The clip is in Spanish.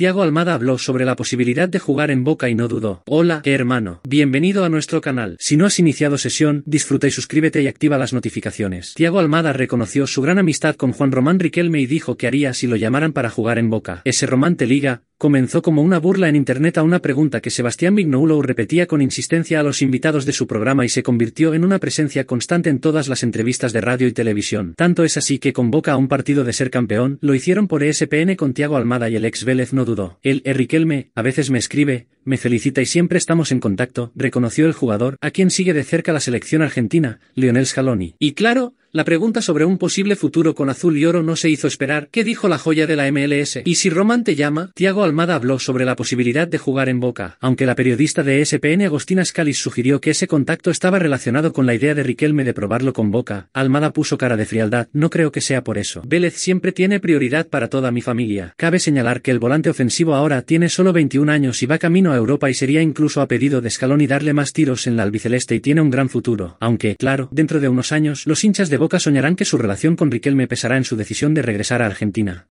Tiago Almada habló sobre la posibilidad de jugar en Boca y no dudó. Hola, hermano, bienvenido a nuestro canal. Si no has iniciado sesión, disfruta y suscríbete y activa las notificaciones. Tiago Almada reconoció su gran amistad con Juan Román Riquelme y dijo que haría si lo llamaran para jugar en Boca. Ese romante liga, comenzó como una burla en Internet a una pregunta que Sebastián Mignoulou repetía con insistencia a los invitados de su programa y se convirtió en una presencia constante en todas las entrevistas de radio y televisión. Tanto es así que convoca a un partido de ser campeón, lo hicieron por ESPN con Tiago Almada y el ex Vélez no dudó. El e Elme, a veces me escribe, me felicita y siempre estamos en contacto, reconoció el jugador, a quien sigue de cerca la selección argentina, Lionel Scaloni. Y claro, la pregunta sobre un posible futuro con azul y oro no se hizo esperar. ¿Qué dijo la joya de la MLS? Y si Román te llama, Tiago Almada habló sobre la posibilidad de jugar en Boca, aunque la periodista de ESPN Agostina Scalis sugirió que ese contacto estaba relacionado con la idea de Riquelme de probarlo con Boca. Almada puso cara de frialdad, no creo que sea por eso. Vélez siempre tiene prioridad para toda mi familia. Cabe señalar que el volante ofensivo ahora tiene solo 21 años y va camino a Europa y sería incluso a pedido de y darle más tiros en la albiceleste y tiene un gran futuro. Aunque, claro, dentro de unos años, los hinchas de boca soñarán que su relación con Riquelme pesará en su decisión de regresar a Argentina.